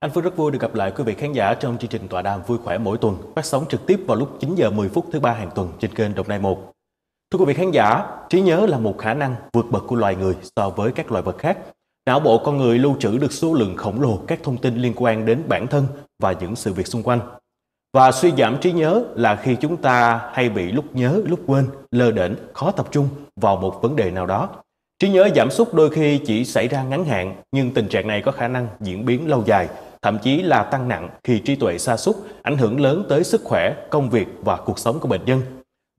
Anh Phương rất vui được gặp lại quý vị khán giả trong chương trình tọa đàm vui khỏe mỗi tuần phát sóng trực tiếp vào lúc 9 giờ 10 phút thứ ba hàng tuần trên kênh Đồng Nai 1. Thưa quý vị khán giả, trí nhớ là một khả năng vượt bậc của loài người so với các loài vật khác. Não bộ con người lưu trữ được số lượng khổng lồ các thông tin liên quan đến bản thân và những sự việc xung quanh. Và suy giảm trí nhớ là khi chúng ta hay bị lúc nhớ, lúc quên, lơ đễnh, khó tập trung vào một vấn đề nào đó. Trí nhớ giảm sút đôi khi chỉ xảy ra ngắn hạn, nhưng tình trạng này có khả năng diễn biến lâu dài thậm chí là tăng nặng khi trí tuệ sa sút ảnh hưởng lớn tới sức khỏe, công việc và cuộc sống của bệnh nhân.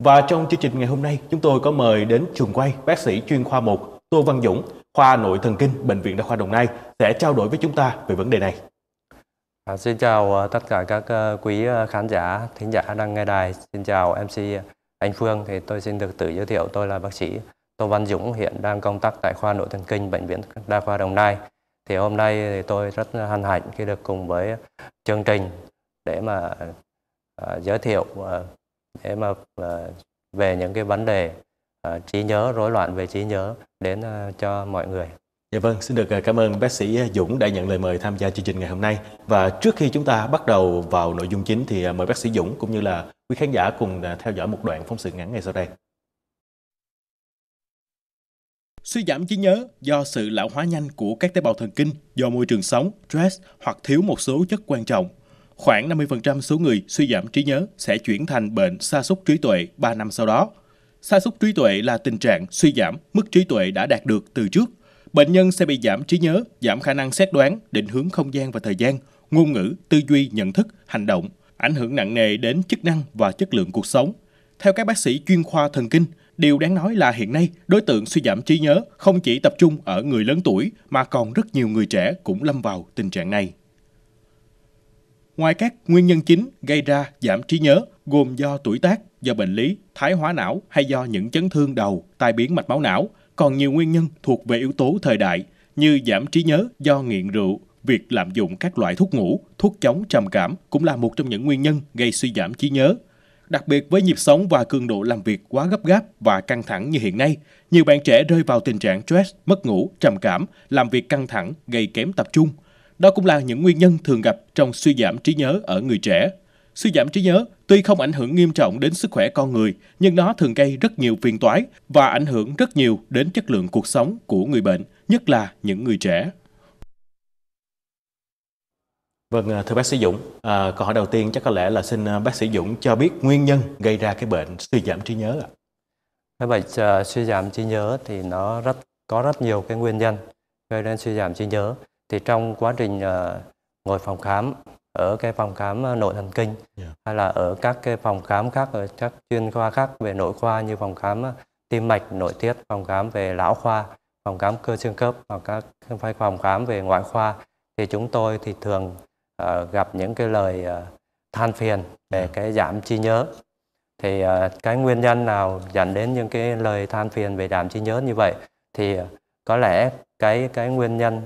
Và trong chương trình ngày hôm nay, chúng tôi có mời đến trường quay bác sĩ chuyên khoa 1 Tô Văn Dũng, khoa nội thần kinh Bệnh viện Đa khoa Đồng Nai sẽ trao đổi với chúng ta về vấn đề này. À, xin chào à, tất cả các à, quý à, khán giả, thính giả đang nghe đài. Xin chào MC Anh Phương. Thì tôi xin được tự giới thiệu tôi là bác sĩ Tô Văn Dũng hiện đang công tác tại khoa nội thần kinh Bệnh viện Đa khoa Đồng Nai thì hôm nay thì tôi rất hân hạnh khi được cùng với chương trình để mà uh, giới thiệu uh, để mà uh, về những cái vấn đề uh, trí nhớ rối loạn về trí nhớ đến uh, cho mọi người. Dạ vâng, xin được cảm ơn bác sĩ Dũng đã nhận lời mời tham gia chương trình ngày hôm nay. Và trước khi chúng ta bắt đầu vào nội dung chính thì mời bác sĩ Dũng cũng như là quý khán giả cùng theo dõi một đoạn phóng sự ngắn ngay sau đây. Suy giảm trí nhớ do sự lão hóa nhanh của các tế bào thần kinh do môi trường sống, stress hoặc thiếu một số chất quan trọng. Khoảng 50% số người suy giảm trí nhớ sẽ chuyển thành bệnh sa sút trí tuệ 3 năm sau đó. Sa sút trí tuệ là tình trạng suy giảm mức trí tuệ đã đạt được từ trước. Bệnh nhân sẽ bị giảm trí nhớ, giảm khả năng xét đoán, định hướng không gian và thời gian, ngôn ngữ, tư duy, nhận thức, hành động, ảnh hưởng nặng nề đến chức năng và chất lượng cuộc sống. Theo các bác sĩ chuyên khoa thần kinh, Điều đáng nói là hiện nay, đối tượng suy giảm trí nhớ không chỉ tập trung ở người lớn tuổi mà còn rất nhiều người trẻ cũng lâm vào tình trạng này. Ngoài các nguyên nhân chính gây ra giảm trí nhớ gồm do tuổi tác, do bệnh lý, thái hóa não hay do những chấn thương đầu, tai biến mạch máu não, còn nhiều nguyên nhân thuộc về yếu tố thời đại như giảm trí nhớ do nghiện rượu, việc lạm dụng các loại thuốc ngủ, thuốc chống trầm cảm cũng là một trong những nguyên nhân gây suy giảm trí nhớ. Đặc biệt với nhịp sống và cường độ làm việc quá gấp gáp và căng thẳng như hiện nay, nhiều bạn trẻ rơi vào tình trạng stress, mất ngủ, trầm cảm, làm việc căng thẳng, gây kém tập trung. Đó cũng là những nguyên nhân thường gặp trong suy giảm trí nhớ ở người trẻ. Suy giảm trí nhớ tuy không ảnh hưởng nghiêm trọng đến sức khỏe con người, nhưng nó thường gây rất nhiều phiền toái và ảnh hưởng rất nhiều đến chất lượng cuộc sống của người bệnh, nhất là những người trẻ. Vâng, à, thưa bác sĩ Dũng, à, câu hỏi đầu tiên chắc có lẽ là xin à, bác sĩ Dũng cho biết nguyên nhân gây ra cái bệnh suy giảm trí nhớ ạ. Cái bệnh uh, suy giảm trí nhớ thì nó rất có rất nhiều cái nguyên nhân gây nên suy giảm trí nhớ. Thì trong quá trình uh, ngồi phòng khám ở cái phòng khám nội thần kinh yeah. Dạ. hay là ở các cái phòng khám khác ở các chuyên khoa khác về nội khoa như phòng khám tim mạch nội tiết, phòng khám về lão khoa, phòng khám cơ xương khớp hoặc các phòng khám về ngoại khoa thì chúng tôi thì thường uh, gặp những cái lời uh, than phiền về ừ. cái giảm trí nhớ thì uh, cái nguyên nhân nào dẫn đến những cái lời than phiền về giảm trí nhớ như vậy thì có lẽ cái cái nguyên nhân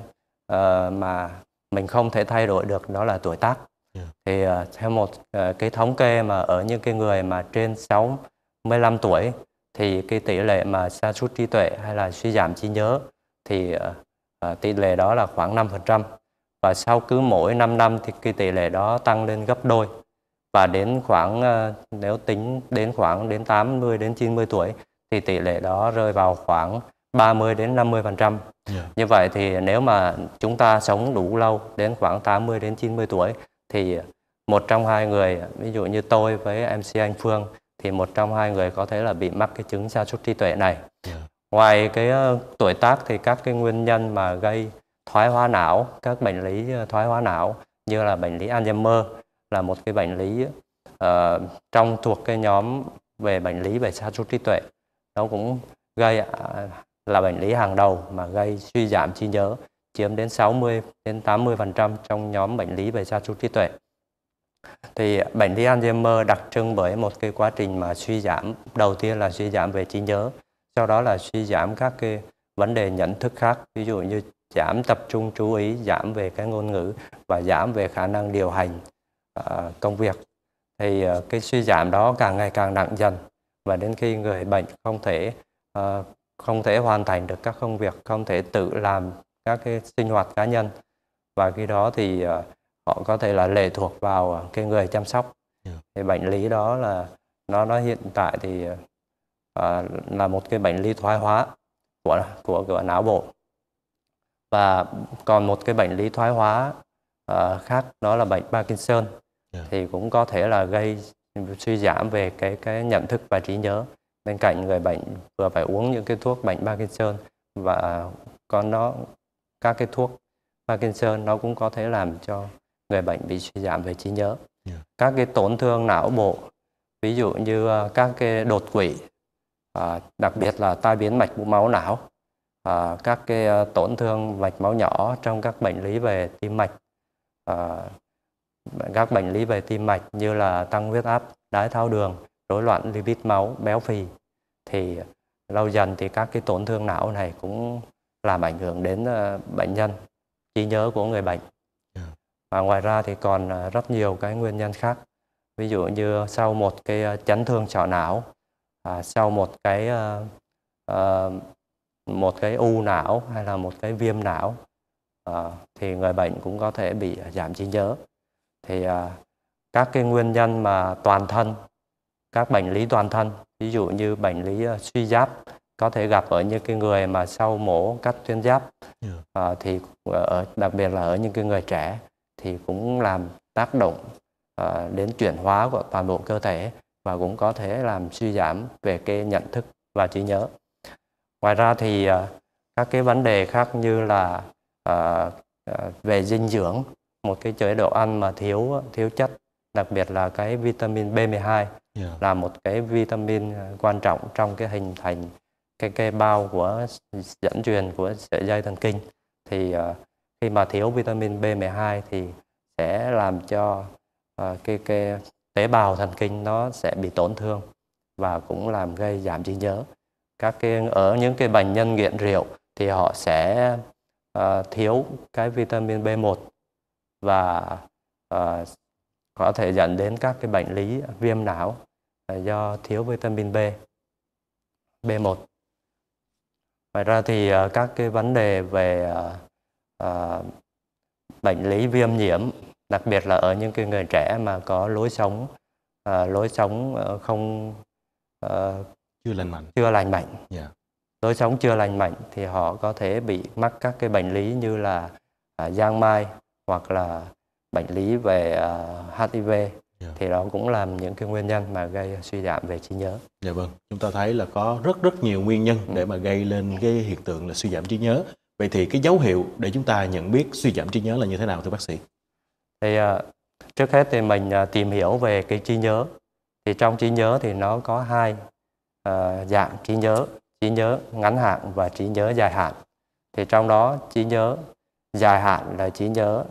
uh, mà mình không thể thay đổi được đó là tuổi tác ừ. thì uh, theo một uh, cái thống kê mà ở những cái người mà trên 65 tuổi thì cái tỷ lệ mà sa sút trí tuệ hay là suy giảm trí nhớ thì uh, tỷ lệ đó là khoảng 5% và sau cứ mỗi 5 năm thì cái tỷ lệ đó tăng lên gấp đôi và đến khoảng ờ, nếu tính đến khoảng đến 80 đến 90 tuổi thì tỷ lệ đó rơi vào khoảng 30 đến 50 phần trăm. Như vậy thì nếu mà chúng ta sống đủ lâu đến khoảng 80 đến 90 tuổi thì một trong hai người ví dụ như tôi với MC Anh Phương thì một trong hai người có thể là bị mắc cái chứng sa sút trí tuệ này. Yeah. Ngoài cái ờ, tuổi tác thì các cái nguyên nhân mà gây thoái hóa não các bệnh lý ờ, thoái hóa não như là bệnh lý Alzheimer là một cái bệnh lý uh, trong thuộc cái nhóm về bệnh lý về sa sút trí tuệ nó cũng gây à, là bệnh lý hàng đầu mà gây suy giảm trí nhớ chiếm đến 60 đến 80% trong nhóm bệnh lý về sa sút trí tuệ. Thì bệnh lý Alzheimer đặc trưng bởi một cái quá trình mà suy giảm, đầu tiên là suy giảm về trí nhớ, sau đó là suy giảm các cái vấn đề nhận thức khác, ví dụ như giảm tập trung chú ý giảm về cái ngôn ngữ và giảm về khả năng điều hành uh, công việc thì uh, cái suy giảm đó càng ngày càng nặng dần và đến khi người bệnh không thể uh, không thể hoàn thành được các công việc không thể tự làm các cái sinh hoạt cá nhân và khi đó thì uh, họ có thể là lệ thuộc vào cái người chăm sóc thì bệnh lý đó là nó nó hiện tại thì uh, là một cái bệnh lý thoái hóa của của của não bộ và còn một cái bệnh lý thoái hóa uh, khác đó là bệnh Parkinson yeah. Dạ. thì cũng có thể là gây suy giảm về cái cái nhận thức và trí nhớ bên cạnh người bệnh vừa phải uống những cái thuốc bệnh Parkinson và còn nó các cái thuốc Parkinson nó cũng có thể làm cho người bệnh bị suy giảm về trí nhớ yeah. Dạ. các cái tổn thương não bộ ví dụ như ờ, các cái đột quỵ à, đặc biệt là tai biến mạch máu não à, các cái ờ, tổn thương mạch máu nhỏ trong các bệnh lý về tim mạch à, các bệnh lý về tim mạch như là tăng huyết áp đái tháo đường rối loạn lipid máu béo phì thì lâu dần thì các cái tổn thương não này cũng làm ảnh hưởng đến bệnh nhân trí nhớ của người bệnh dạ. và ngoài ra thì còn rất nhiều cái nguyên nhân khác ví dụ như sau một cái chấn thương sọ não à, sau một cái à, à, một cái u não hay là một cái viêm não à, thì người bệnh cũng có thể bị giảm trí nhớ thì à, các cái nguyên nhân mà toàn thân các bệnh lý toàn thân ví dụ như bệnh lý à, suy giáp có thể gặp ở những cái người mà sau mổ cắt tuyến giáp yeah. à, thì ờ, ở, đặc biệt là ở những cái người trẻ thì cũng làm tác động à, đến chuyển hóa của toàn bộ cơ thể và cũng có thể làm suy giảm về cái nhận thức và trí nhớ ngoài ra thì ờ, các cái vấn đề khác như là ờ, ờ, về dinh dưỡng một cái chế độ ăn mà thiếu thiếu chất đặc biệt là cái vitamin B12 yeah. Dạ. là một cái vitamin quan trọng trong cái hình thành cái cái bao của dẫn truyền của sợi dây thần kinh thì khi mà thiếu vitamin B12 thì sẽ làm cho cái cái tế bào thần kinh nó sẽ bị tổn thương và cũng làm gây giảm trí nhớ các cái ở những cái bệnh nhân nghiện rượu thì họ sẽ uh, thiếu cái vitamin B1 và uh, có thể dẫn đến các cái bệnh lý viêm não uh, do thiếu vitamin B B1 ngoài ra thì uh, các cái vấn đề về uh, uh, bệnh lý viêm nhiễm đặc biệt là ở những cái người trẻ mà có lối sống uh, lối sống uh, không uh, chưa lành mạnh chưa lành mạnh yeah. Dạ. lối sống chưa lành mạnh thì họ có thể bị mắc các cái bệnh lý như là à, giang mai hoặc là bệnh lý về à, HIV yeah. Dạ. thì đó cũng làm những cái nguyên nhân mà gây suy giảm về trí nhớ. Dạ vâng, chúng ta thấy là có rất rất nhiều nguyên nhân ừ. để mà gây lên cái hiện tượng là suy giảm trí nhớ. Vậy thì cái dấu hiệu để chúng ta nhận biết suy giảm trí nhớ là như thế nào thưa bác sĩ? Thì à, trước hết thì mình à, tìm hiểu về cái trí nhớ. Thì trong trí nhớ thì nó có hai Ờ, dạng trí nhớ trí nhớ ngắn hạn và trí nhớ dài hạn thì trong đó trí nhớ dài hạn là trí nhớ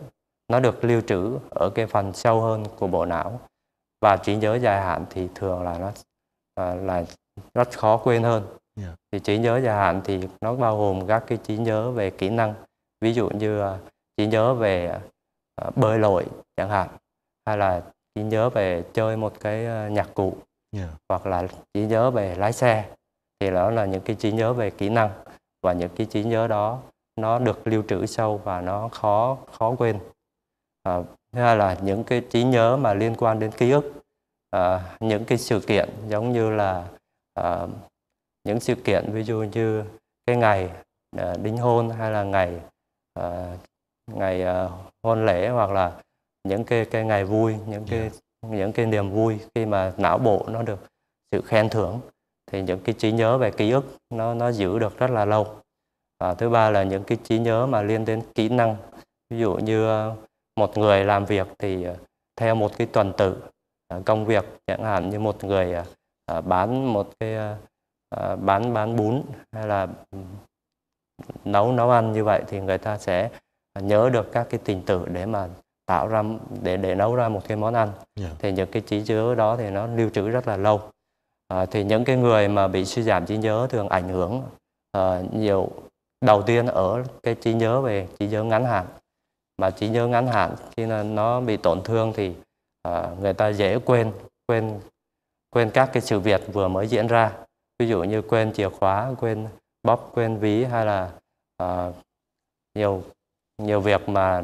nó được lưu trữ ở cái phần sâu hơn của bộ não và trí nhớ dài hạn thì thường là nó ờ, là rất khó quên hơn yeah. Dạ. thì trí nhớ dài hạn thì nó bao gồm các cái trí nhớ về kỹ năng ví dụ như ờ, trí nhớ về bơi lội chẳng hạn hay là trí nhớ về chơi một cái nhạc cụ yeah. hoặc là trí nhớ về lái xe thì đó là những cái trí nhớ về kỹ năng và những cái trí nhớ đó nó được lưu trữ sâu và nó khó khó quên à, thứ hai là những cái trí nhớ mà liên quan đến ký ức à, những cái sự kiện giống như là à, những sự kiện ví dụ như cái ngày à, đính hôn hay là ngày à, ngày à, hôn lễ hoặc là những cái cái ngày vui những cái những cái niềm vui khi mà não bộ nó được sự khen thưởng thì những cái trí nhớ về ký ức nó nó giữ được rất là lâu và thứ ba là những cái trí nhớ mà liên đến kỹ năng ví dụ như ờ, một người làm việc thì ờ, theo một cái tuần tự ờ, công việc chẳng hạn như một người bán một cái bán bán bún hay là nấu nấu ăn như vậy thì người ta sẽ nhớ được các cái tình tự để mà tạo ra để để nấu ra một cái món ăn yeah. Dạ. thì những cái trí nhớ đó thì nó lưu trữ rất là lâu à, thì những cái người mà bị suy giảm trí nhớ thường ảnh hưởng à, nhiều đầu tiên ở cái trí nhớ về trí nhớ ngắn hạn mà trí nhớ ngắn hạn khi là nó bị tổn thương thì à, người ta dễ quên quên quên các cái sự việc vừa mới diễn ra ví dụ như quên chìa khóa quên bóp quên ví hay là à, nhiều nhiều việc mà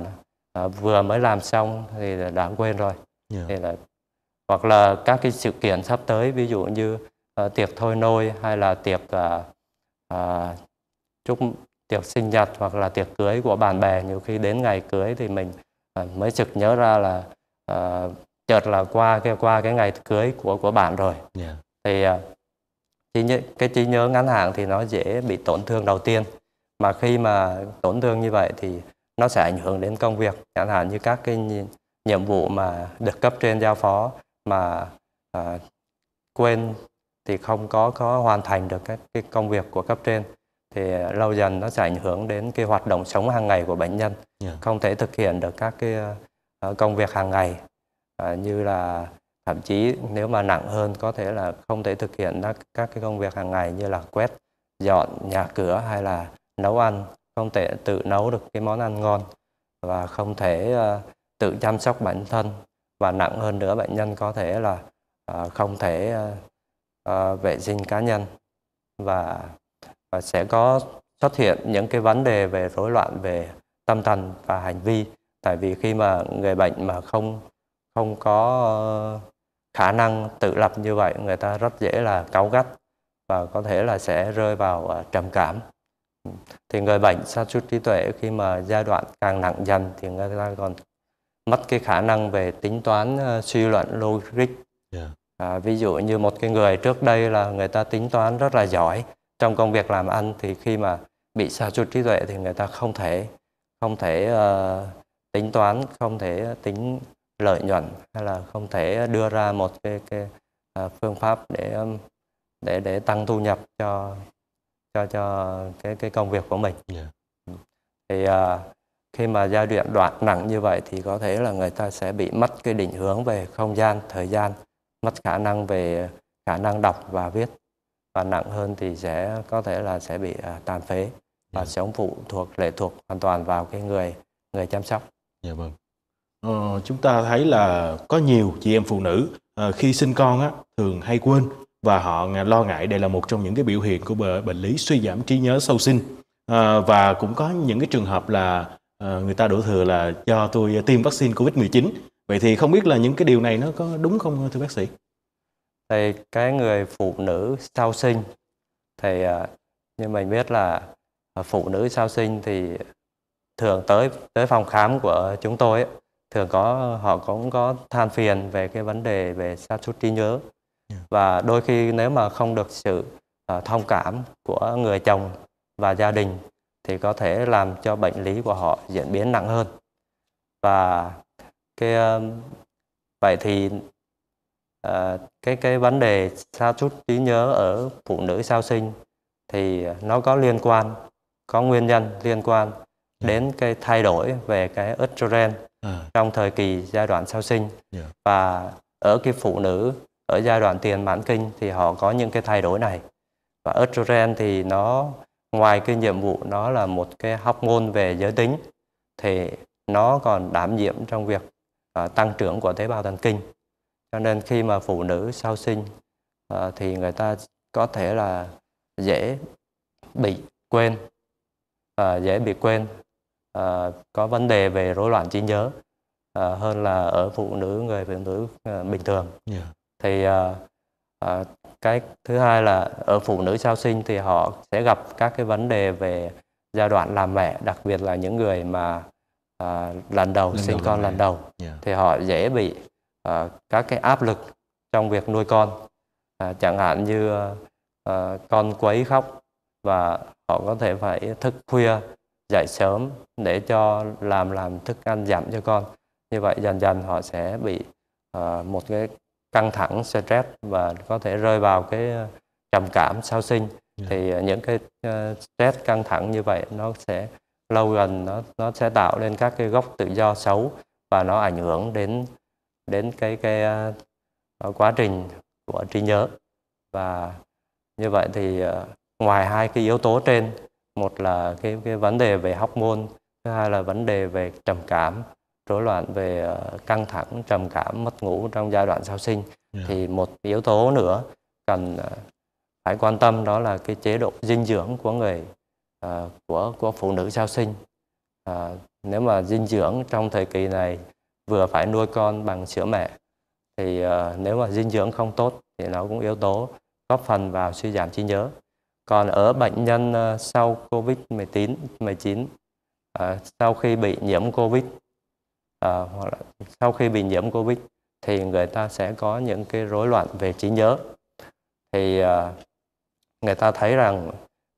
à, vừa mới làm xong thì đã quên rồi yeah. Dạ. thì là hoặc là các cái sự kiện sắp tới ví dụ như à, tiệc thôi nôi hay là tiệc à, à, chúc tiệc sinh nhật hoặc là tiệc cưới của bạn bè nhiều khi đến ngày cưới thì mình à, mới trực nhớ ra là à, chợt là qua cái qua cái ngày cưới của của bạn rồi yeah. Dạ. thì à, trí cái trí nhớ ngắn hạn thì nó dễ bị tổn thương đầu tiên mà khi mà tổn thương như vậy thì nó sẽ ảnh hưởng đến công việc chẳng hạn như các cái nhiệm vụ mà được cấp trên giao phó mà à, quên thì không có có hoàn thành được các cái công việc của cấp trên thì lâu dần nó sẽ ảnh hưởng đến cái hoạt động sống hàng ngày của bệnh nhân yeah. không thể thực hiện được các cái ờ, công việc hàng ngày uh, như là thậm chí nếu mà nặng hơn có thể là không thể thực hiện các cái công việc hàng ngày như là quét dọn nhà cửa hay là nấu ăn không thể tự nấu được cái món ăn ngon và không thể ờ, tự chăm sóc bản thân và nặng hơn nữa bệnh nhân có thể là ờ, không thể ờ, vệ sinh cá nhân và sẽ có xuất hiện những cái vấn đề về rối loạn về tâm thần và hành vi tại vì khi mà người bệnh mà không không có khả năng tự lập như vậy người ta rất dễ là cáu gắt và có thể là sẽ rơi vào trầm cảm thì người bệnh sa sút trí tuệ khi mà giai đoạn càng nặng dần thì người ta còn mất cái khả năng về tính toán uh, suy luận logic yeah. Dạ. à, ví dụ như một cái người trước đây là người ta tính toán rất là giỏi trong công việc làm ăn thì khi mà bị sa sút trí tuệ thì người ta không thể không thể uh, tính toán không thể tính lợi nhuận hay là không thể đưa ra một cái, cái uh, phương pháp để để để tăng thu nhập cho cho cho cái cái công việc của mình yeah. Dạ. thì à, khi mà giai đoạn đoạn nặng như vậy thì có thể là người ta sẽ bị mất cái định hướng về không gian thời gian mất khả năng về khả năng đọc và viết và nặng hơn thì sẽ có thể là sẽ bị à, tàn phế và yeah. Dạ. sống phụ thuộc lệ thuộc hoàn toàn vào cái người người chăm sóc. yeah, dạ vâng. Ờ, chúng ta thấy là có nhiều chị em phụ nữ à, khi sinh con á thường hay quên và họ lo ngại đây là một trong những cái biểu hiện của bệnh lý suy giảm trí nhớ sau sinh à, và cũng có những cái trường hợp là à, người ta đổ thừa là do tôi tiêm vaccine covid 19 vậy thì không biết là những cái điều này nó có đúng không thưa bác sĩ thì cái người phụ nữ sau sinh thì à, như mình biết là à, phụ nữ sau sinh thì thường tới tới phòng khám của chúng tôi thường có họ cũng có than phiền về cái vấn đề về sa sút trí nhớ và đôi khi nếu mà không được sự uh, thông cảm của người chồng và gia đình thì có thể làm cho bệnh lý của họ diễn biến nặng hơn và cái uh, vậy thì uh, cái cái vấn đề sa sút trí nhớ ở phụ nữ sau sinh thì nó có liên quan có nguyên nhân liên quan dạ. đến cái thay đổi về cái estrogen à. trong thời kỳ giai đoạn sau sinh yeah. Dạ. và ở cái phụ nữ ở giai đoạn tiền mãn kinh thì họ có những cái thay đổi này và estrogen thì nó ngoài cái nhiệm vụ nó là một cái hormone về giới tính thì nó còn đảm nhiệm trong việc uh, tăng trưởng của tế bào thần kinh cho nên khi mà phụ nữ sau sinh uh, thì người ta có thể là dễ bị quên uh, dễ bị quên uh, có vấn đề về rối loạn trí nhớ uh, hơn là ở phụ nữ người phụ nữ uh, bình thường yeah thì uh, uh, cái thứ hai là ở phụ nữ sau sinh thì họ sẽ gặp các cái vấn đề về giai đoạn làm mẹ đặc biệt là những người mà à, lần đầu lần sinh đầu con lần đầu yeah. thì họ dễ bị à, các cái áp lực trong việc nuôi con à, chẳng hạn như à, con quấy khóc và họ có thể phải thức khuya dậy sớm để cho làm làm thức ăn giảm cho con như vậy dần dần họ sẽ bị à, một cái căng thẳng stress và có thể rơi vào cái ờ, trầm cảm sau sinh yeah. Dạ. thì ờ, những cái ờ, stress căng thẳng như vậy nó sẽ lâu dần nó nó sẽ tạo nên các cái gốc tự do xấu và nó ảnh hưởng đến đến cái cái quá trình của trí nhớ và như vậy thì ngoài hai cái yếu tố trên một là cái cái vấn đề về hóc môn thứ hai là vấn đề về trầm cảm rối loạn về ờ, căng thẳng trầm cảm mất ngủ trong giai đoạn sau sinh yeah. thì một yếu tố nữa cần ờ, phải quan tâm đó là cái chế độ dinh dưỡng của người ờ, của của phụ nữ sau sinh à, nếu mà dinh dưỡng trong thời kỳ này vừa phải nuôi con bằng sữa mẹ thì uh, nếu mà dinh dưỡng không tốt thì nó cũng yếu tố góp phần vào suy giảm trí nhớ. Còn ở bệnh nhân uh, sau Covid-19 19 uh, sau khi bị nhiễm Covid Ờ, hoặc là sau khi bị nhiễm covid thì người ta sẽ có những cái rối loạn về trí nhớ thì ờ, người ta thấy rằng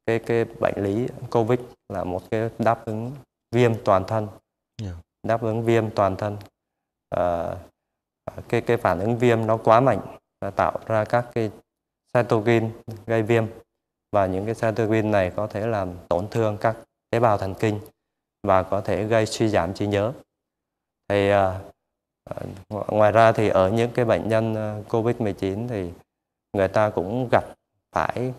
cái cái bệnh lý covid là một cái đáp ứng viêm toàn thân yeah. đáp ứng viêm toàn thân à, cái cái phản ứng viêm nó quá mạnh nó tạo ra các cái cytokine gây viêm và những cái cytokine này có thể làm tổn thương các tế bào thần kinh và có thể gây suy giảm trí nhớ thì ờ, ờ, ngoài ra thì ở những cái bệnh nhân ờ, covid-19 thì người ta cũng gặp phải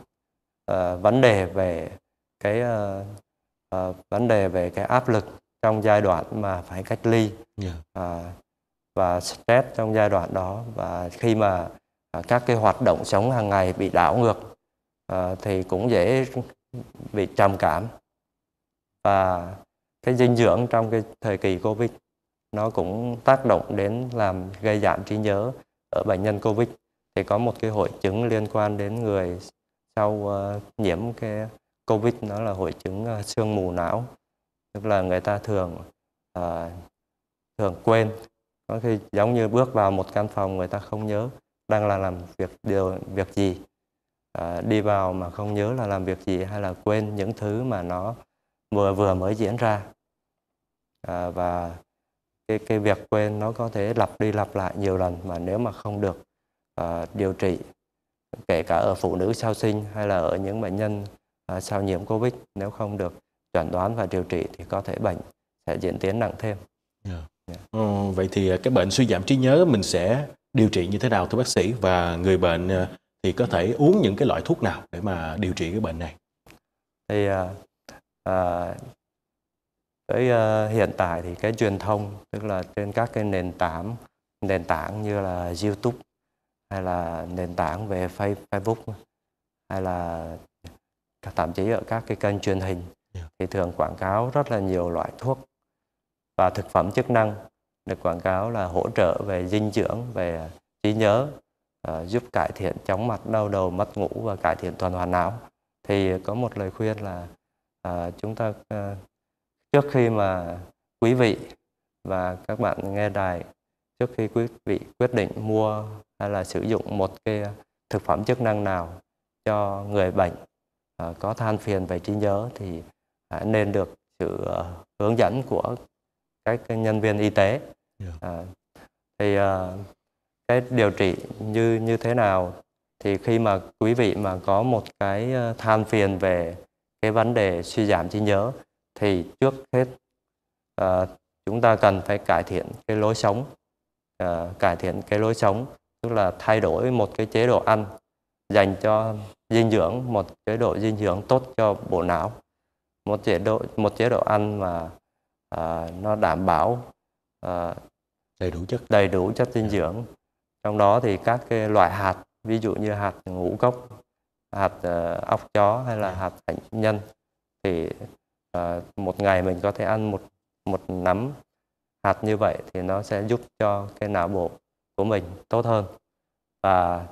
uh, vấn đề về cái uh, uh, vấn đề về cái áp lực trong giai đoạn mà phải cách ly yeah. Dạ. uh, và stress trong giai đoạn đó và khi mà uh, các cái hoạt động sống hàng ngày bị đảo ngược uh, thì cũng dễ bị trầm cảm và cái dinh dưỡng trong cái thời kỳ covid nó cũng tác động đến làm gây giảm trí nhớ ở bệnh nhân COVID thì có một cái hội chứng liên quan đến người sau uh, nhiễm cái COVID nó là hội chứng uh, sương mù não tức là người ta thường uh, thường quên có khi giống như bước vào một căn phòng người ta không nhớ đang là làm việc điều việc gì à, đi vào mà không nhớ là làm việc gì hay là quên những thứ mà nó vừa vừa mới diễn ra à, và cái, cái việc quên nó có thể lặp đi lặp lại nhiều lần mà nếu mà không được uh, điều trị kể cả ở phụ nữ sau sinh hay là ở những bệnh nhân uh, sau nhiễm covid nếu không được chẩn đoán và điều trị thì có thể bệnh sẽ diễn tiến nặng thêm yeah. Yeah. Ừ, vậy thì ờ, cái bệnh suy giảm trí nhớ mình sẽ điều trị như thế nào thưa bác sĩ và người bệnh thì có thể uống những cái loại thuốc nào để mà điều trị cái bệnh này thì uh, uh, cái uh, hiện tại thì cái truyền thông tức là trên các cái nền tảng nền tảng như là YouTube hay là nền tảng về Facebook hay là thậm chí ở các cái kênh truyền hình thì thường quảng cáo rất là nhiều loại thuốc và thực phẩm chức năng được quảng cáo là hỗ trợ về dinh dưỡng về trí nhớ uh, giúp cải thiện chóng mặt đau đầu mất ngủ và cải thiện tuần hoàn não thì có một lời khuyên là uh, chúng ta uh, trước khi mà quý vị và các bạn nghe đài trước khi quý vị quyết định mua hay là sử dụng một cái thực phẩm chức năng nào cho người bệnh à, có than phiền về trí nhớ thì nên được sự à, hướng dẫn của các nhân viên y tế yeah. À, thì cái điều trị như như thế nào thì khi mà quý vị mà có một cái than phiền về cái vấn đề suy giảm trí nhớ thì trước hết à, chúng ta cần phải cải thiện cái lối sống à, cải thiện cái lối sống tức là thay đổi một cái chế độ ăn dành cho dinh dưỡng một chế độ dinh dưỡng tốt cho bộ não một chế độ một chế độ ăn mà à, nó đảm bảo à, đầy đủ chất đầy đủ chất dinh dưỡng trong đó thì các cái loại hạt ví dụ như hạt ngũ cốc hạt uh, ốc chó hay là ừ. hạt hạnh nhân thì một ngày mình có thể ăn một một nắm hạt như vậy thì nó sẽ giúp cho cái não bộ của mình tốt hơn và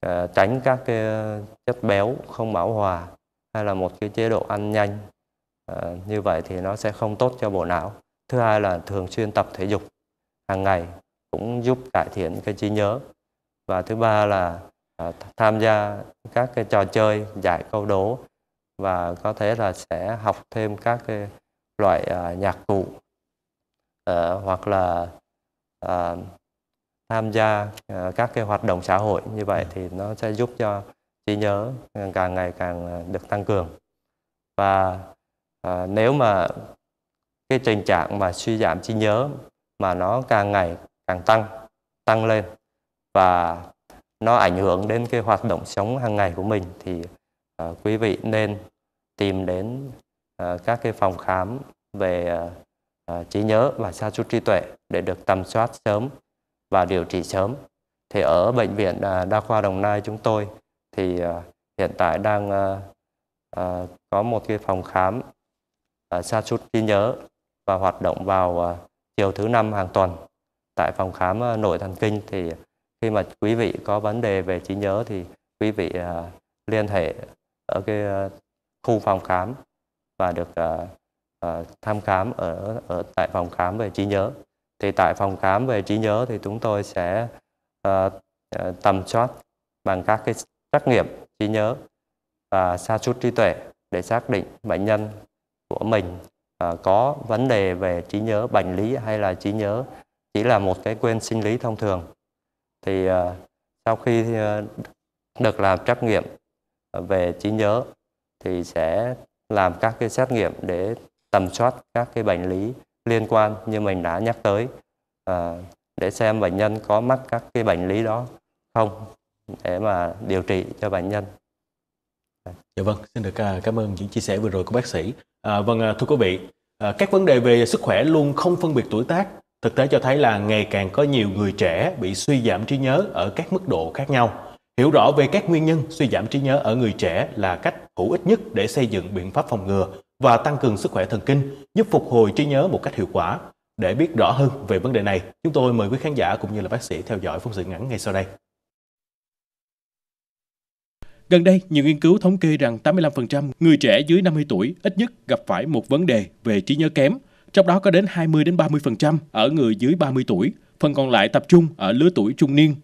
à, tránh các cái chất béo không bão hòa hay là một cái chế độ ăn nhanh à, như vậy thì nó sẽ không tốt cho bộ não thứ hai là thường xuyên tập thể dục hàng ngày cũng giúp cải thiện cái trí nhớ và thứ ba là à, tham gia các cái trò chơi giải câu đố và có thể là sẽ học thêm các cái loại uh, nhạc cụ uh, hoặc là uh, tham gia uh, các cái hoạt động xã hội như vậy ừ. thì nó sẽ giúp cho trí nhớ càng ngày càng được tăng cường và uh, nếu mà cái tình trạng mà suy giảm trí nhớ mà nó càng ngày càng tăng tăng lên và nó ảnh hưởng đến cái hoạt động sống hàng ngày của mình thì Ờ, quý vị nên tìm đến ờ, các cái phòng khám về ờ, trí nhớ và sa sút trí tuệ để được tầm soát sớm và điều trị sớm. Thì ở bệnh viện đa khoa Đồng Nai chúng tôi thì hiện tại đang có một cái phòng khám sa sút trí nhớ và hoạt động vào chiều thứ năm hàng tuần tại phòng khám nội thần kinh thì khi mà quý vị có vấn đề về trí nhớ thì quý vị liên hệ ở cái ờ, khu phòng khám và được ờ, ờ, thăm khám ở ở tại phòng khám về trí nhớ. Thì tại phòng khám về trí nhớ thì chúng tôi sẽ tầm soát bằng các cái trắc nghiệm trí nhớ và sa sút trí tuệ để xác định bệnh nhân của mình có vấn đề về trí nhớ bệnh lý hay là trí nhớ chỉ là một cái quên sinh lý thông thường thì uh, sau khi uh, được làm trắc nghiệm về trí nhớ thì sẽ làm các cái xét nghiệm để tầm soát các cái bệnh lý liên quan như mình đã nhắc tới à, để xem bệnh nhân có mắc các cái bệnh lý đó không để mà điều trị cho bệnh nhân. Dạ vâng, xin được à, cảm ơn những chia sẻ vừa rồi của bác sĩ. À, vâng, à, thưa quý vị, à, các vấn đề về sức khỏe luôn không phân biệt tuổi tác. Thực tế cho thấy là ngày càng có nhiều người trẻ bị suy giảm trí nhớ ở các mức độ khác nhau. Hiểu rõ về các nguyên nhân suy giảm trí nhớ ở người trẻ là cách hữu ích nhất để xây dựng biện pháp phòng ngừa và tăng cường sức khỏe thần kinh, giúp phục hồi trí nhớ một cách hiệu quả. Để biết rõ hơn về vấn đề này, chúng tôi mời quý khán giả cũng như là bác sĩ theo dõi phóng sự ngắn ngay sau đây. Gần đây, nhiều nghiên cứu thống kê rằng 85% người trẻ dưới 50 tuổi ít nhất gặp phải một vấn đề về trí nhớ kém, trong đó có đến 20 đến 30% ở người dưới 30 tuổi, phần còn lại tập trung ở lứa tuổi trung niên.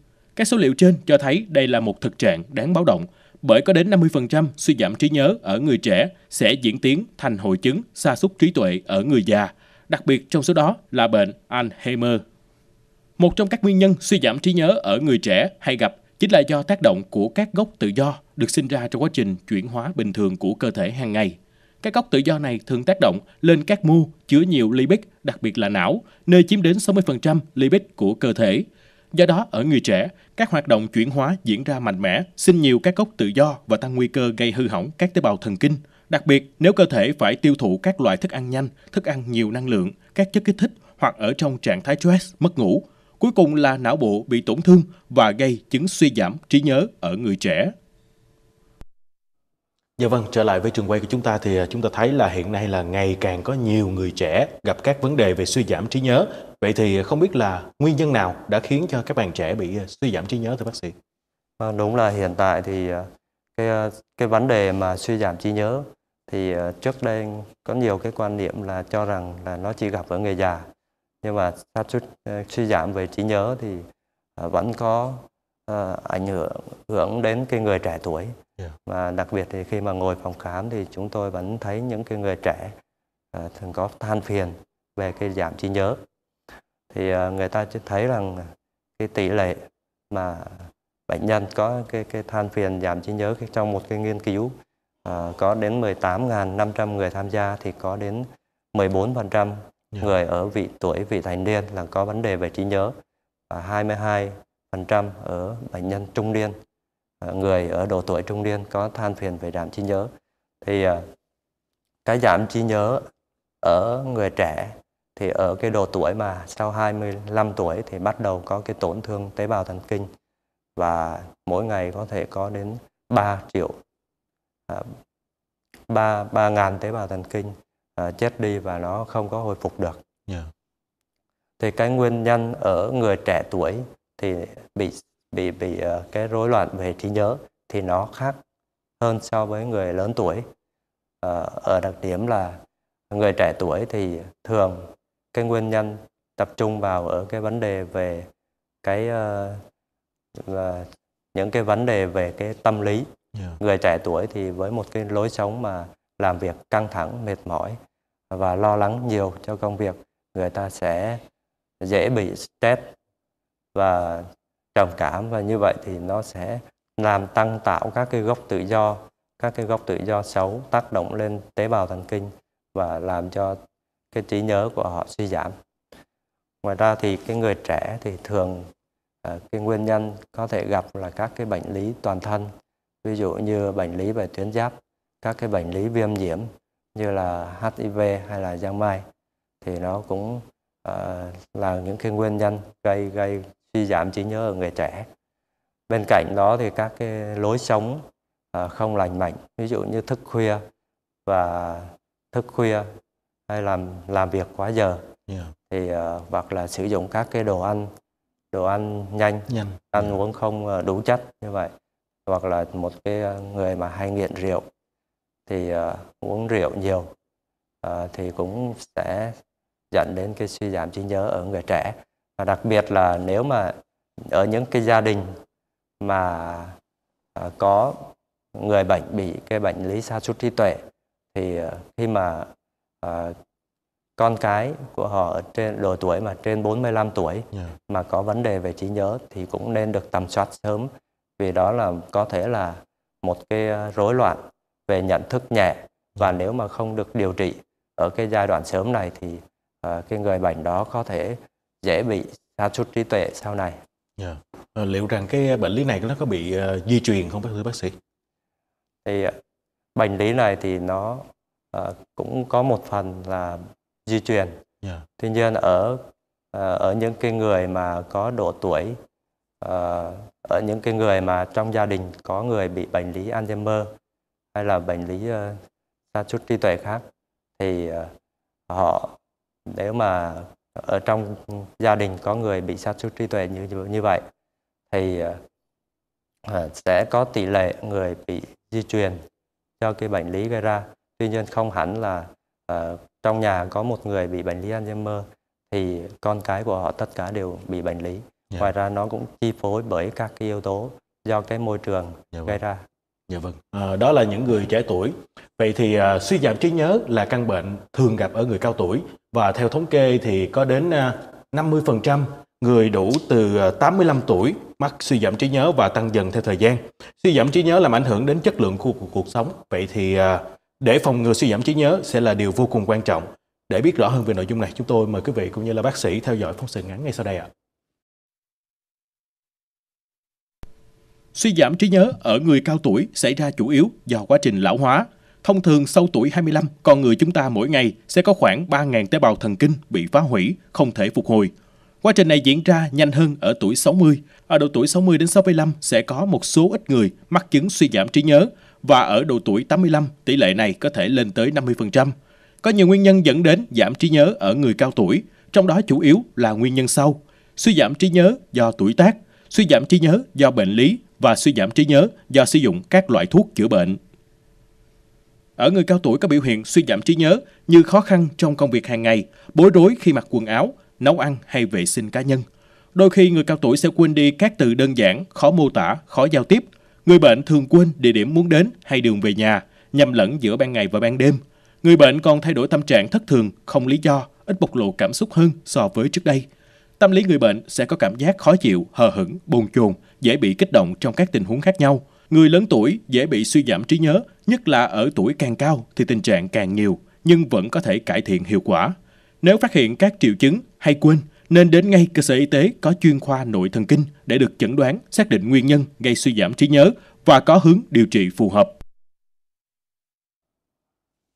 Các số liệu trên cho thấy đây là một thực trạng đáng báo động, bởi có đến 50% suy giảm trí nhớ ở người trẻ sẽ diễn tiến thành hội chứng sa sút trí tuệ ở người già, đặc biệt trong số đó là bệnh Alzheimer. Một trong các nguyên nhân suy giảm trí nhớ ở người trẻ hay gặp chính là do tác động của các gốc tự do được sinh ra trong quá trình chuyển hóa bình thường của cơ thể hàng ngày. Các gốc tự do này thường tác động lên các mô chứa nhiều lipid, đặc biệt là não, nơi chiếm đến 60% lipid của cơ thể. Do đó, ở người trẻ, các hoạt động chuyển hóa diễn ra mạnh mẽ, sinh nhiều các gốc tự do và tăng nguy cơ gây hư hỏng các tế bào thần kinh. Đặc biệt, nếu cơ thể phải tiêu thụ các loại thức ăn nhanh, thức ăn nhiều năng lượng, các chất kích thích hoặc ở trong trạng thái stress, mất ngủ, cuối cùng là não bộ bị tổn thương và gây chứng suy giảm trí nhớ ở người trẻ. Dạ vâng, trở lại với trường quay của chúng ta thì à, chúng ta thấy là hiện nay là ngày càng có nhiều người trẻ gặp các vấn đề về suy giảm trí nhớ Vậy thì không biết là nguyên nhân nào đã khiến cho các bạn trẻ bị ờ, suy giảm trí nhớ thưa bác sĩ? À, đúng là hiện tại thì ờ, cái ờ, cái vấn đề mà suy giảm trí nhớ thì trước đây có nhiều cái quan niệm là cho rằng là nó chỉ gặp ở người già nhưng mà sát xuất suy giảm về trí nhớ thì vẫn có ảnh hưởng hưởng đến cái người trẻ tuổi yeah. và đặc biệt thì khi mà ngồi phòng khám thì chúng tôi vẫn thấy những cái người trẻ thường có than phiền về cái giảm trí nhớ thì ờ, người ta thấy rằng cái tỷ lệ mà bệnh nhân có cái, cái than phiền giảm trí nhớ trong một cái nghiên cứu ờ, có đến 18.500 người tham gia thì có đến 14% dạ. người ở vị tuổi vị thành niên là có vấn đề về trí nhớ và 22% ở bệnh nhân trung niên ờ, người ở độ tuổi trung niên có than phiền về giảm trí nhớ thì cái giảm trí nhớ ở người trẻ thì ở cái độ tuổi mà sau 25 tuổi thì bắt đầu có cái tổn thương tế bào thần kinh và mỗi ngày có thể có đến 3 triệu à, 3 3 ngàn tế bào thần kinh à, chết đi và nó không có hồi phục được. Yeah. Thì cái nguyên nhân ở người trẻ tuổi thì bị bị bị uh, cái rối loạn về trí nhớ thì nó khác hơn so với người lớn tuổi. À, ở đặc điểm là người trẻ tuổi thì thường cái nguyên nhân tập trung vào ở cái vấn đề về cái uh, những cái vấn đề về cái tâm lý yeah. Dạ. người trẻ tuổi thì với một cái lối sống mà làm việc căng thẳng mệt mỏi và lo lắng nhiều cho công việc người ta sẽ dễ bị stress và trầm cảm và như vậy thì nó sẽ làm tăng tạo các cái gốc tự do các cái gốc tự do xấu tác động lên tế bào thần kinh và làm cho cái trí nhớ của họ suy giảm ngoài ra thì cái người trẻ thì thường ờ, cái nguyên nhân có thể gặp là các cái bệnh lý toàn thân ví dụ như bệnh lý về tuyến giáp các cái bệnh lý viêm nhiễm như là HIV hay là giang mai thì nó cũng uh, là những cái nguyên nhân gây gây suy giảm trí nhớ ở người trẻ bên cạnh đó thì các cái lối sống uh, không lành mạnh ví dụ như thức khuya và thức khuya hay làm làm việc quá giờ yeah. Dạ. thì uh, hoặc là sử dụng các cái đồ ăn đồ ăn nhanh, nhanh. ăn yeah. Dạ. uống không ờ, đủ chất như vậy hoặc là một cái ờ, người mà hay nghiện rượu thì uh, uống rượu nhiều uh, thì cũng sẽ dẫn đến cái suy giảm trí nhớ ở người trẻ và đặc biệt là nếu mà ở những cái gia đình mà uh, có người bệnh bị cái bệnh lý sa sút trí tuệ thì uh, khi mà uh, con cái của họ ở trên độ tuổi mà trên 45 tuổi yeah. Dạ. mà có vấn đề về trí nhớ thì cũng nên được tầm soát sớm vì đó là có thể là một cái ờ, rối loạn về nhận thức nhẹ và dạ. nếu mà không được điều trị ở cái giai đoạn sớm này thì uh, cái người bệnh đó có thể dễ bị sa sút trí tuệ sau này. Yeah. Dạ. À, liệu rằng cái bệnh lý này nó có bị uh, di truyền không bác sĩ? Thì bệnh lý này thì nó uh, cũng có một phần là di truyền yeah. Dạ. tuy nhiên ở uh, ở những cái người mà có độ tuổi uh, ở những cái người mà trong gia đình có người bị bệnh lý Alzheimer hay là bệnh lý uh, sa sút trí tuệ khác thì uh, họ nếu mà ở trong gia đình có người bị sa sút trí tuệ như như vậy thì uh, sẽ có tỷ lệ người bị di truyền cho cái bệnh lý gây ra tuy nhiên không hẳn là uh, trong nhà có một người bị bệnh lý Alzheimer thì con cái của họ tất cả đều bị bệnh lý dạ. ngoài ra nó cũng chi phối bởi các cái yếu tố do cái môi trường dạ vâng. gây ra dạ vâng à, đó là những người trẻ tuổi vậy thì à, suy giảm trí nhớ là căn bệnh thường gặp ở người cao tuổi và theo thống kê thì có đến à, 50% người đủ từ 85 tuổi mắc suy giảm trí nhớ và tăng dần theo thời gian. Suy giảm trí nhớ làm ảnh hưởng đến chất lượng của cuộc, cuộc sống. Vậy thì à, để phòng ngừa suy giảm trí nhớ sẽ là điều vô cùng quan trọng. Để biết rõ hơn về nội dung này, chúng tôi mời quý vị cũng như là bác sĩ theo dõi phóng sự ngắn ngay sau đây ạ. Suy giảm trí nhớ ở người cao tuổi xảy ra chủ yếu do quá trình lão hóa. Thông thường sau tuổi 25, con người chúng ta mỗi ngày sẽ có khoảng 3.000 tế bào thần kinh bị phá hủy, không thể phục hồi. Quá trình này diễn ra nhanh hơn ở tuổi 60. Ở độ tuổi 60 đến 65 sẽ có một số ít người mắc chứng suy giảm trí nhớ, và ở độ tuổi 85 tỷ lệ này có thể lên tới 50%. Có nhiều nguyên nhân dẫn đến giảm trí nhớ ở người cao tuổi, trong đó chủ yếu là nguyên nhân sau: suy giảm trí nhớ do tuổi tác, suy giảm trí nhớ do bệnh lý và suy giảm trí nhớ do sử dụng các loại thuốc chữa bệnh. Ở người cao tuổi có biểu hiện suy giảm trí nhớ như khó khăn trong công việc hàng ngày, bối rối khi mặc quần áo, nấu ăn hay vệ sinh cá nhân. Đôi khi người cao tuổi sẽ quên đi các từ đơn giản, khó mô tả, khó giao tiếp – Người bệnh thường quên địa điểm muốn đến hay đường về nhà, nhầm lẫn giữa ban ngày và ban đêm. Người bệnh còn thay đổi tâm trạng thất thường, không lý do, ít bộc lộ cảm xúc hơn so với trước đây. Tâm lý người bệnh sẽ có cảm giác khó chịu, hờ hững, bồn chồn, dễ bị kích động trong các tình huống khác nhau. Người lớn tuổi dễ bị suy giảm trí nhớ, nhất là ở tuổi càng cao thì tình trạng càng nhiều, nhưng vẫn có thể cải thiện hiệu quả. Nếu phát hiện các triệu chứng hay quên nên đến ngay cơ sở y tế có chuyên khoa nội thần kinh để được chẩn đoán, xác định nguyên nhân gây suy giảm trí nhớ và có hướng điều trị phù hợp.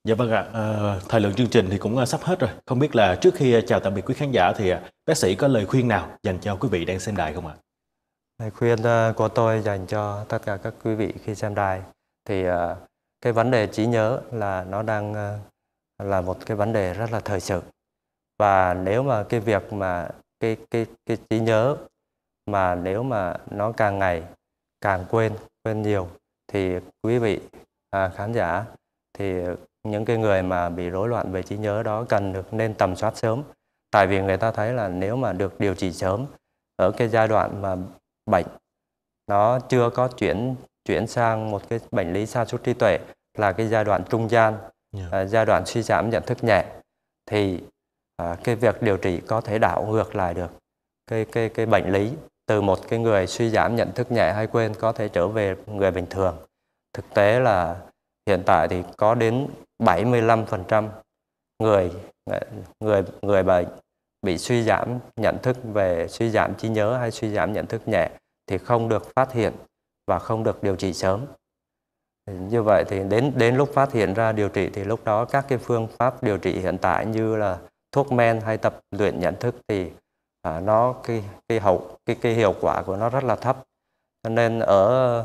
Dạ vâng ạ, à, thời lượng chương trình thì cũng ờ, sắp hết rồi. Không biết là trước khi ờ, chào tạm biệt quý khán giả thì bác sĩ có lời khuyên nào dành cho quý vị đang xem đài không ạ? Lời khuyên của tôi dành cho tất cả các quý vị khi xem đài thì cái vấn đề trí nhớ là nó đang là một cái vấn đề rất là thời sự và nếu mà cái việc mà cái cái cái trí nhớ mà nếu mà nó càng ngày càng quên quên nhiều thì quý vị à, khán giả thì những cái người mà bị rối loạn về trí nhớ đó cần được nên tầm soát sớm tại vì người ta thấy là nếu mà được điều trị sớm ở cái giai đoạn mà bệnh nó chưa có chuyển chuyển sang một cái bệnh lý sa sút trí tuệ là cái giai đoạn trung gian yeah. à, giai đoạn suy giảm nhận thức nhẹ thì à, cái việc điều trị có thể đảo ngược lại được cái cái cái bệnh lý từ một cái người suy giảm nhận thức nhẹ hay quên có thể trở về người bình thường. Thực tế là hiện tại thì có đến 75% người ờ, người người bệnh bị suy giảm nhận thức về suy giảm trí nhớ hay suy giảm nhận thức nhẹ thì không được phát hiện và không được điều trị sớm. Ừ, như vậy thì đến đến lúc phát hiện ra điều trị thì lúc đó các cái phương pháp điều trị hiện tại như là thuốc men hay tập luyện nhận thức thì à, nó cái cái hậu cái cái hiệu quả của nó rất là thấp cho nên ở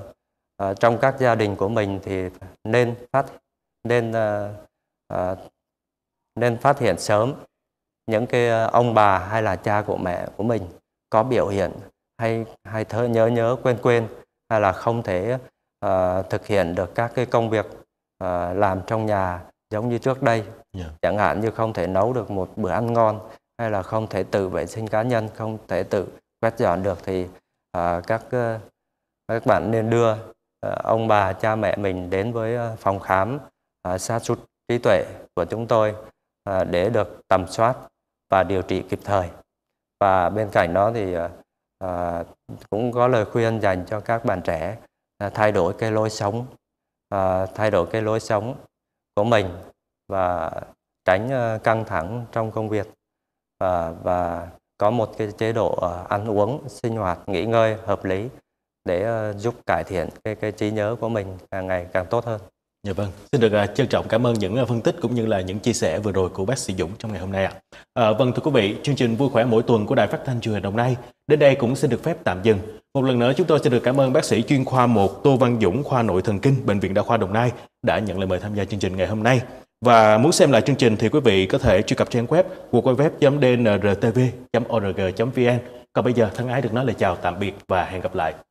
à, trong các gia đình của mình thì nên phát nên à, à, nên phát hiện sớm những cái à, ông bà hay là cha của mẹ của mình có biểu hiện hay hay thơ nhớ nhớ quên quên hay là không thể uh, thực hiện được các cái công việc uh, làm trong nhà giống như trước đây yeah. Dạ. chẳng hạn như không thể nấu được một bữa ăn ngon hay là không thể tự vệ sinh cá nhân không thể tự quét dọn được thì uh, các uh, các bạn nên đưa uh, ông bà cha mẹ mình đến với uh, phòng khám uh, à, sát sút trí tuệ của chúng tôi uh, để được tầm soát và điều trị kịp thời và bên cạnh đó thì uh, cũng có lời khuyên dành cho các bạn trẻ uh, thay đổi cái lối sống uh, thay đổi cái lối sống của mình và tránh ờ, căng thẳng trong công việc và và có một cái chế độ ờ, ăn uống sinh hoạt nghỉ ngơi hợp lý để ờ, giúp cải thiện cái cái trí nhớ của mình càng ngày càng tốt hơn. Dạ vâng, xin được trân trọng cảm ơn những phân tích cũng như là những chia sẻ vừa rồi của bác sĩ Dũng trong ngày hôm nay ạ. À, vâng thưa quý vị, chương trình Vui khỏe mỗi tuần của Đài Phát thanh Truyền hình Đồng Nai đến đây cũng xin được phép tạm dừng. Một lần nữa chúng tôi xin được cảm ơn bác sĩ chuyên khoa 1 Tô Văn Dũng khoa nội thần kinh bệnh viện Đa khoa Đồng Nai đã nhận lời mời tham gia chương trình ngày hôm nay. Và muốn xem lại chương trình thì quý vị có thể truy cập trang web www dntv org vn Còn bây giờ thân ái được nói lời chào tạm biệt và hẹn gặp lại.